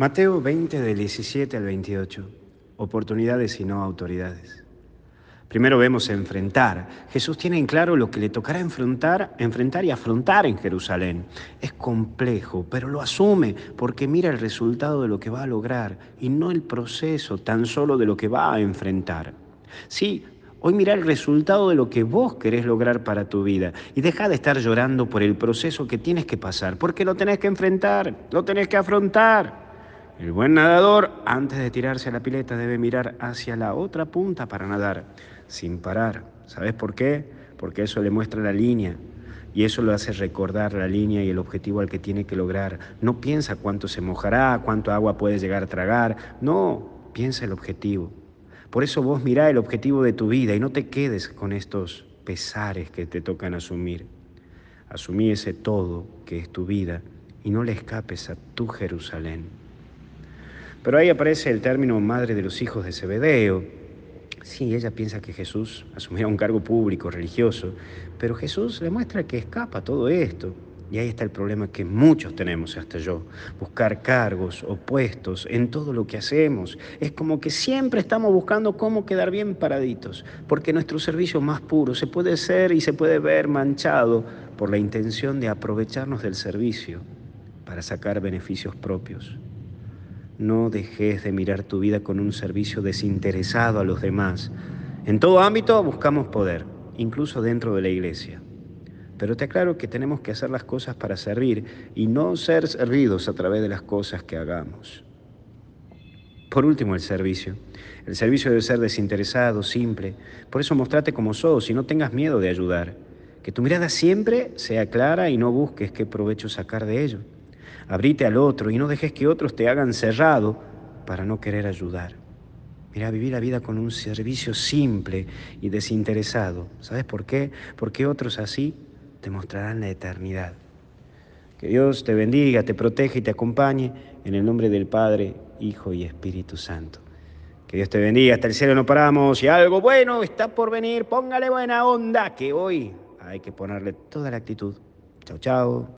Mateo 20 del 17 al 28. Oportunidades y no autoridades. Primero vemos enfrentar. Jesús tiene en claro lo que le tocará enfrentar, enfrentar y afrontar en Jerusalén. Es complejo, pero lo asume porque mira el resultado de lo que va a lograr y no el proceso tan solo de lo que va a enfrentar. Sí, Hoy mira el resultado de lo que vos querés lograr para tu vida y deja de estar llorando por el proceso que tienes que pasar, porque lo tenés que enfrentar, lo tenés que afrontar. El buen nadador, antes de tirarse a la pileta, debe mirar hacia la otra punta para nadar, sin parar. ¿Sabes por qué? Porque eso le muestra la línea, y eso lo hace recordar la línea y el objetivo al que tiene que lograr. No piensa cuánto se mojará, cuánto agua puede llegar a tragar, no, piensa el objetivo. Por eso vos mirá el objetivo de tu vida y no te quedes con estos pesares que te tocan asumir. Asumí ese todo que es tu vida y no le escapes a tu Jerusalén. Pero ahí aparece el término madre de los hijos de Zebedeo. Sí, ella piensa que Jesús asumirá un cargo público, religioso, pero Jesús le muestra que escapa todo esto. Y ahí está el problema que muchos tenemos, hasta yo, buscar cargos o puestos en todo lo que hacemos. Es como que siempre estamos buscando cómo quedar bien paraditos, porque nuestro servicio más puro se puede ser y se puede ver manchado por la intención de aprovecharnos del servicio para sacar beneficios propios. No dejes de mirar tu vida con un servicio desinteresado a los demás. En todo ámbito buscamos poder, incluso dentro de la iglesia. Pero te aclaro que tenemos que hacer las cosas para servir y no ser servidos a través de las cosas que hagamos. Por último, el servicio. El servicio debe ser desinteresado, simple. Por eso mostrate como sos y no tengas miedo de ayudar. Que tu mirada siempre sea clara y no busques qué provecho sacar de ello. Abrite al otro y no dejes que otros te hagan cerrado para no querer ayudar. Mira, vivir la vida con un servicio simple y desinteresado. ¿Sabes por qué? Porque otros así te mostrarán la eternidad. Que Dios te bendiga, te proteja y te acompañe en el nombre del Padre, Hijo y Espíritu Santo. Que Dios te bendiga, hasta el cielo no paramos y algo bueno está por venir. Póngale buena onda, que hoy hay que ponerle toda la actitud. Chao, chao.